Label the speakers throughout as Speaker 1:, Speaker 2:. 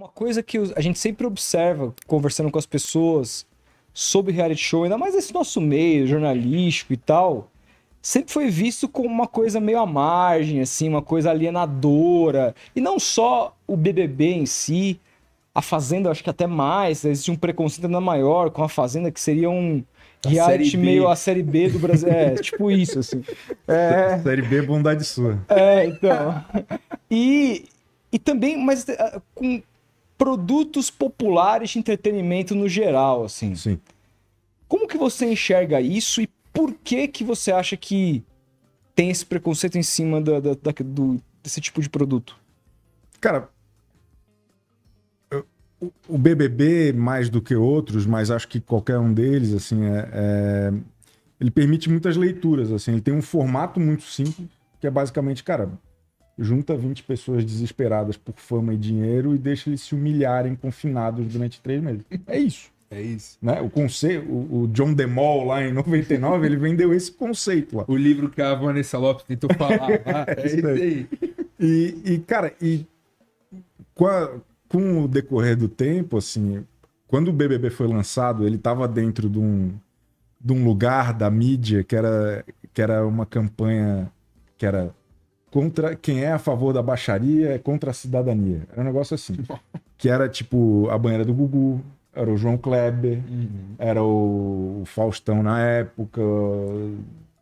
Speaker 1: Uma coisa que a gente sempre observa conversando com as pessoas sobre reality show, ainda mais esse nosso meio jornalístico e tal, sempre foi visto como uma coisa meio à margem, assim, uma coisa alienadora. E não só o BBB em si, a Fazenda, acho que até mais, existe um preconceito ainda maior com a Fazenda, que seria um reality meio a série B do Brasil. É, tipo isso, assim. É... Série B, é bondade sua. É, então. E, e também, mas eh, com, produtos populares de entretenimento no geral, assim. Sim. Como que você enxerga isso e por que que você acha que tem esse preconceito em cima da, da, da do, desse tipo de produto? Cara, o, BBB mais do que outros, mas acho que qualquer um deles, assim, é, é, ele permite muitas leituras, assim. Ele tem um formato muito simples, que é basicamente, cara, junta 20 pessoas desesperadas por fama e dinheiro e deixa eles se humilharem confinados durante três meses. É isso. É isso. Né? O conceito, o, John DeMol lá em 99, ele vendeu esse conceito
Speaker 2: lá. O livro que a Vanessa Lopes tentou falar lá. é, é isso é aí.
Speaker 1: E, e cara, e com, a, com, o decorrer do tempo, assim, quando o BBB foi lançado, ele estava dentro de um, de um lugar da mídia que era, que era uma campanha que era contra quem é a favor da baixaria é contra a cidadania. Era um negócio assim. que era tipo a banheira do Gugu, era o João Kleber, uhum. era o Faustão na época,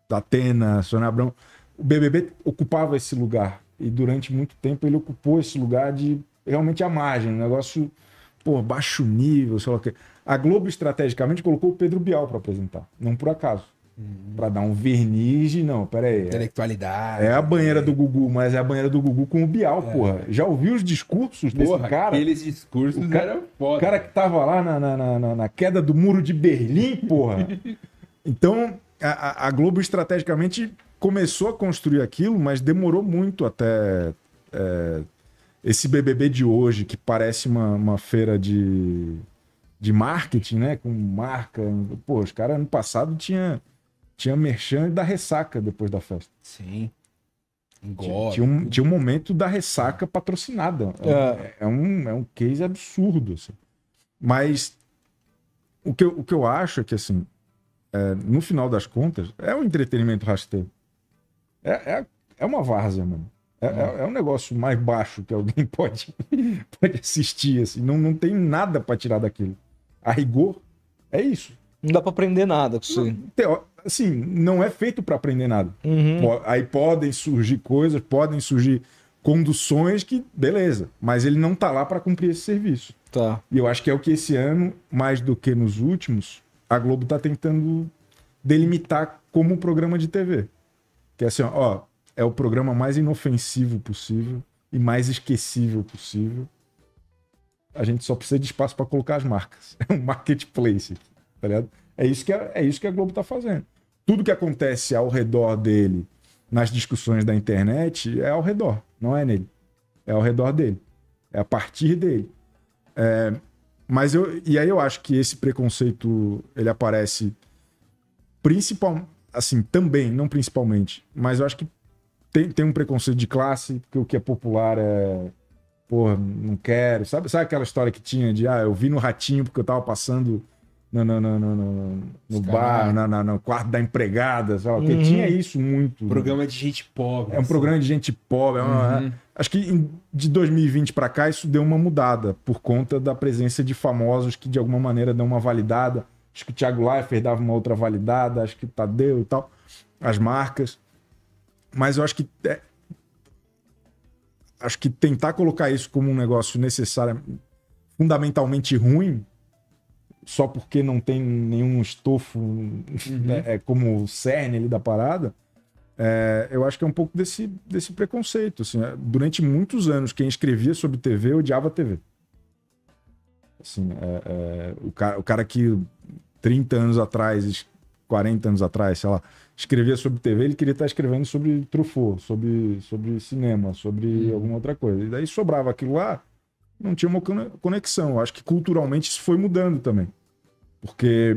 Speaker 1: da Atena, Sônia Abrão. O BBB ocupava esse lugar. E durante muito tempo ele ocupou esse lugar de realmente a margem, um negócio, pô, baixo nível, sei lá o quê. A Globo estrategicamente colocou o Pedro Bial para apresentar, não por acaso. Uhum. Pra dar um verniz de, não, pera aí. Intelectualidade. É a banheira é. do Gugu, mas é a banheira do Gugu com o Bial, é. porra. Já ouviu os discursos porra, desse cara? Aqueles
Speaker 2: discursos o cara, eram foda. O cara
Speaker 1: que tava lá na, na, na, na queda do muro de Berlim, porra. então, a, a Globo estrategicamente começou a construir aquilo, mas demorou muito até é, esse BBB de hoje, que parece uma, uma feira de, de marketing, né? Com marca. Pô, os caras ano passado tinha tinha merchan da ressaca depois da festa. Sim. Tinha, um, tinha um momento da ressaca patrocinada. É, é, é um, é um case absurdo. Assim. Mas o que, eu, o que eu acho é que, assim, é, no final das contas, é um entretenimento rasteiro. É, é, é uma várzea, mano. É, uhum. é, é, um negócio mais baixo que alguém pode, pode assistir. Assim. Não, não tem nada para tirar daquilo. A rigor, é isso. Não dá para aprender nada com isso aí. Não, assim, não é feito para aprender nada. Uhum. Aí podem surgir coisas, podem surgir conduções que, beleza, mas ele não tá lá para cumprir esse serviço. Tá. E eu acho que é o que esse ano, mais do que nos últimos, a Globo tá tentando delimitar como um programa de TV. Que é assim, ó, é o programa mais inofensivo possível e mais esquecível possível. A gente só precisa de espaço para colocar as marcas. É um marketplace tá ligado? É isso que a, é isso que a Globo tá fazendo. Tudo que acontece ao redor dele, nas discussões da internet, é ao redor, não é nele. É ao redor dele. É a partir dele. É, mas eu. E aí eu acho que esse preconceito ele aparece principal, assim, também, não principalmente, mas eu acho que tem, tem um preconceito de classe, que o que é popular é. Porra, não quero. Sabe, sabe aquela história que tinha de, ah, eu vi no ratinho porque eu tava passando no, no, no, no, no bar, no no quarto da empregada, sabe? Uhum. Porque tinha isso muito. Né? Programa
Speaker 2: de gente pobre. É um assim. programa de
Speaker 1: gente pobre. É uma, uhum. Acho que de 2020 para cá isso deu uma mudada por conta da presença de famosos que de alguma maneira dão uma validada. Acho que o Thiago Leifert dava uma outra validada, acho que o Tadeu e tal, as marcas. Mas eu acho que é, acho que tentar colocar isso como um negócio necessário, fundamentalmente ruim, só porque não tem nenhum estofo uhum. né, é como o cerne ali da parada, é, eu acho que é um pouco desse, desse preconceito. Assim, né? Durante muitos anos, quem escrevia sobre TV odiava TV. Assim, é, é, o, cara, o cara que 30 anos atrás, 40 anos atrás, sei lá, escrevia sobre TV, ele queria estar escrevendo sobre Truffaut, sobre, sobre cinema, sobre uhum. alguma outra coisa. E daí sobrava aquilo lá, não tinha uma conexão. Eu acho que culturalmente isso foi mudando também. Porque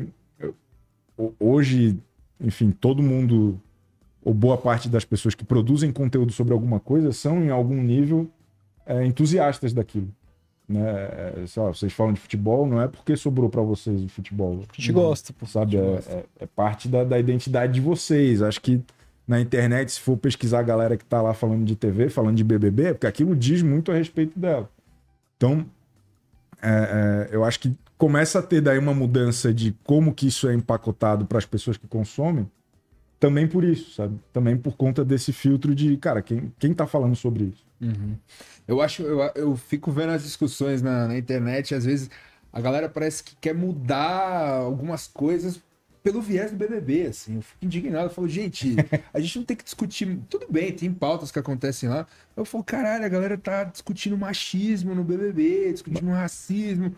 Speaker 1: hoje, enfim, todo mundo, ou boa parte das pessoas que produzem conteúdo sobre alguma coisa, são, em algum nível, é, entusiastas daquilo. Né? É, lá, vocês falam de futebol, não é porque sobrou para vocês o futebol. A gente gosta, pô. Sabe, é, é, é, parte da, da identidade de vocês. Acho que na internet, se for pesquisar a galera que tá lá falando de TV, falando de BBB, é porque aquilo diz muito a respeito dela. Então, é, é, eu acho que começa a ter daí uma mudança de como que isso é empacotado para as pessoas que consomem, também por isso, sabe? Também por conta desse filtro de, cara, quem, quem tá falando sobre isso?
Speaker 2: Uhum. Eu acho, eu, eu fico vendo as discussões na, na internet, às vezes a galera parece que quer mudar algumas coisas pelo viés do BBB, assim. Eu fico indignado. Eu falo, gente, a gente não tem que discutir. Tudo bem, tem pautas que acontecem lá. Eu falo, caralho, a galera tá discutindo machismo no BBB, discutindo racismo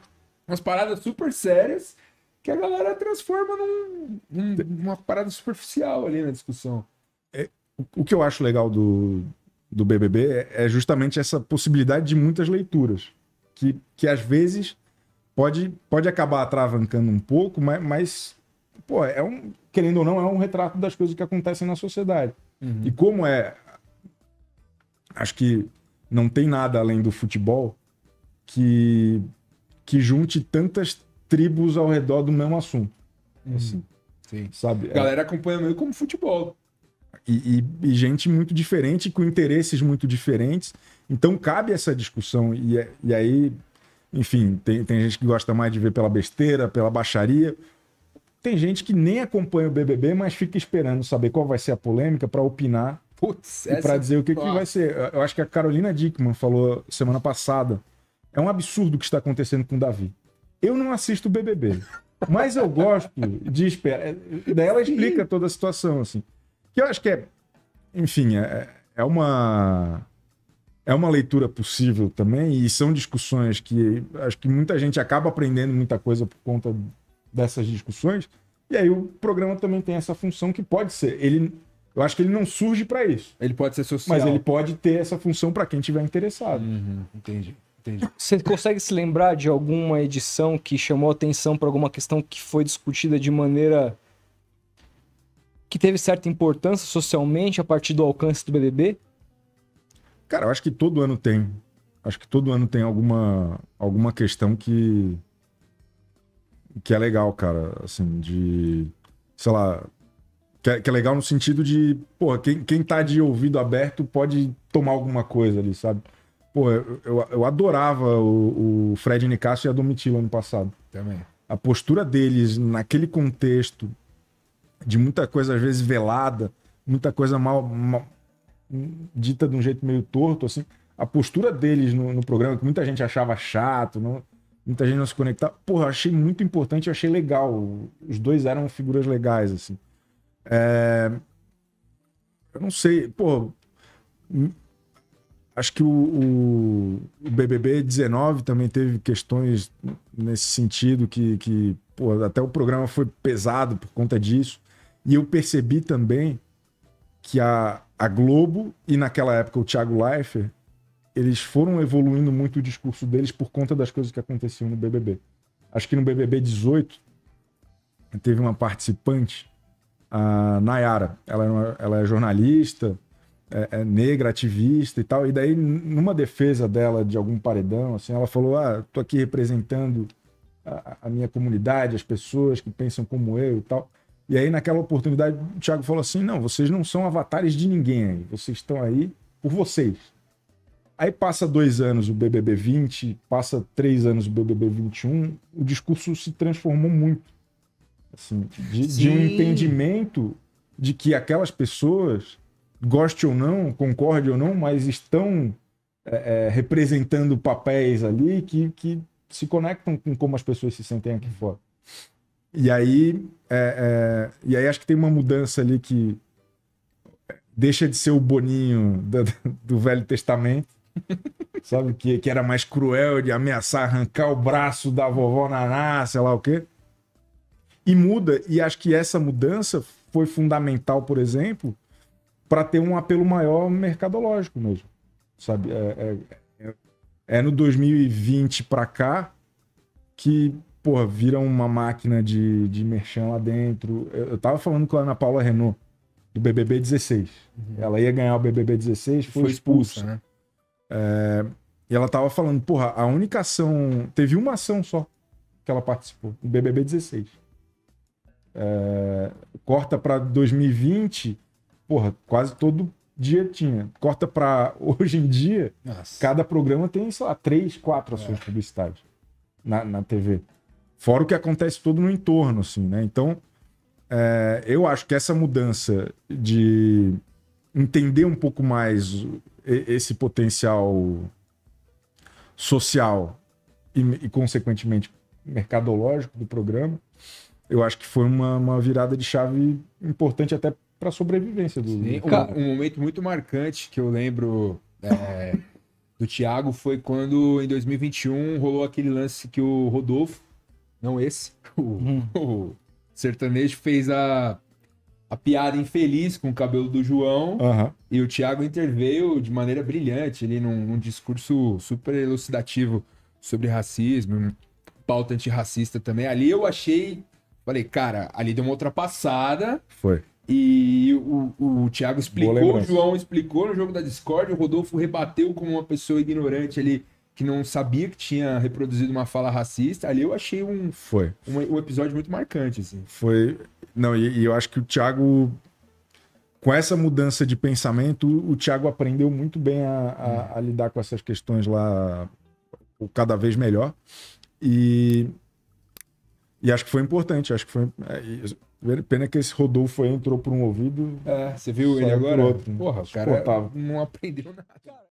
Speaker 2: umas paradas super sérias que a galera transforma num, num, numa parada superficial ali na discussão. É,
Speaker 1: o que eu acho legal do, do BBB é, é, justamente essa possibilidade de muitas leituras, que, que às vezes pode, pode acabar atravancando um pouco, mas, mas pô, é um, querendo ou não, é um retrato das coisas que acontecem na sociedade. Uhum. E como é. Acho que não tem nada além do futebol que que junte tantas tribos ao redor do mesmo assunto. Uhum. Assim, Sim. Sabe? É. Galera
Speaker 2: é... acompanha meio como futebol.
Speaker 1: E, e, e, gente muito diferente, com interesses muito diferentes. Então cabe essa discussão. E, é, e aí, enfim, tem, tem gente que gosta mais de ver pela besteira, pela baixaria. Tem gente que nem acompanha o BBB, mas fica esperando saber qual vai ser a polêmica para opinar Putz, e para é dizer o que, que vai ser. Eu acho que a Carolina Dickman falou semana passada é um absurdo o que está acontecendo com o Davi. Eu não assisto o BBB, mas eu gosto de esperar. É, daí ela explica toda a situação, assim. Que eu acho que é. Enfim, é, é uma. É uma leitura possível também, e são discussões que acho que muita gente acaba aprendendo muita coisa por conta dessas discussões. E aí o programa também tem essa função que pode ser. Ele, eu acho que ele não surge para isso. Ele pode ser social. Mas ele pode ter essa função para quem tiver interessado. Uhum, entendi. Entendi. Você consegue se lembrar de alguma edição que chamou atenção para alguma questão que foi discutida de maneira que teve certa importância socialmente a partir do alcance do BBB? Cara, eu acho que todo ano tem. Acho que todo ano tem alguma, alguma questão que que é legal, cara, assim, de sei lá, que é, que é legal no sentido de, porra, quem, quem tá de ouvido aberto pode tomar alguma coisa ali, sabe? Pô, eu, eu, adorava o, o Fred Nicasso e a Domitila ano passado. Também. A postura deles naquele contexto de muita coisa às vezes velada, muita coisa mal, mal dita de um jeito meio torto, assim. A postura deles no, no programa, que muita gente achava chato, não, muita gente não se conectava. Porra, achei muito importante, achei legal. Os dois eram figuras legais, assim. É... Eu não sei, pô, Acho que o, o, BBB 19 também teve questões nesse sentido, que, que pô, até o programa foi pesado por conta disso. E eu percebi também que a, a Globo e naquela época o Thiago Leifert, eles foram evoluindo muito o discurso deles por conta das coisas que aconteciam no BBB. Acho que no BBB 18 teve uma participante, a Nayara. Ela, ela é jornalista, é, é negra, ativista e tal. E daí, numa defesa dela de algum paredão, assim, ela falou: Ah, tô aqui representando a, a minha comunidade, as pessoas que pensam como eu e tal. E aí, naquela oportunidade, o Thiago falou assim: Não, vocês não são avatares de ninguém aí. Vocês estão aí por vocês. Aí passa dois anos o BBB 20, passa três anos o BBB 21, o discurso se transformou muito. Assim, de, de um entendimento de que aquelas pessoas goste ou não, concorde ou não, mas estão é, é, representando papéis ali que, que se conectam com como as pessoas se sentem aqui fora. E aí, é, é e aí acho que tem uma mudança ali que deixa de ser o Boninho do, do Velho Testamento, sabe? Que, que era mais cruel de ameaçar arrancar o braço da vovó Naná, sei lá o quê. E muda, e acho que essa mudança foi fundamental, por exemplo, para ter um apelo maior mercadológico mesmo. Sabe? É, é, é, é no 2020 para cá que, porra, vira uma máquina de, de merchan lá dentro. Eu, eu tava falando com a Ana Paula Renault do BBB 16. Uhum. Ela ia ganhar o BBB 16, foi, foi expulsa. expulsa né? é, e ela tava falando, porra, a única ação. Teve uma ação só que ela participou, o BBB 16. É, corta para 2020 porra, quase todo dia tinha. Corta para hoje em dia, Nossa. cada programa tem, sei lá, três, quatro é. ações é. publicitárias na, na TV. Fora o que acontece todo no entorno, assim, né? Então, é, eu acho que essa mudança de entender um pouco mais esse potencial social e, e consequentemente, mercadológico do programa, eu acho que foi uma, uma virada de chave importante até para a sobrevivência do Sim,
Speaker 2: um, um, momento muito marcante que eu lembro é, do Thiago foi quando em 2021 rolou aquele lance que o Rodolfo, não esse, o, hum. o sertanejo fez a, a piada infeliz com o cabelo do João uhum. e o Thiago interveio de maneira brilhante ali num, num discurso super elucidativo sobre racismo, pauta antirracista também. Ali eu achei Falei, cara, ali deu uma ultrapassada. Foi. E o, o Thiago explicou, o João explicou no jogo da Discord, o Rodolfo rebateu como uma pessoa ignorante ali que não sabia que tinha reproduzido uma fala racista. Ali eu achei um foi um, um episódio muito marcante assim.
Speaker 1: Foi, não, e, e, eu acho que o Thiago com essa mudança de pensamento, o Thiago aprendeu muito bem a, a, a lidar com essas questões lá cada vez melhor. E e acho que foi importante, acho que foi é, Pena que esse Rodolfo aí entrou por um ouvido. É, você viu ele agora? Outro. Né? Porra, o cara
Speaker 2: não aprendeu nada.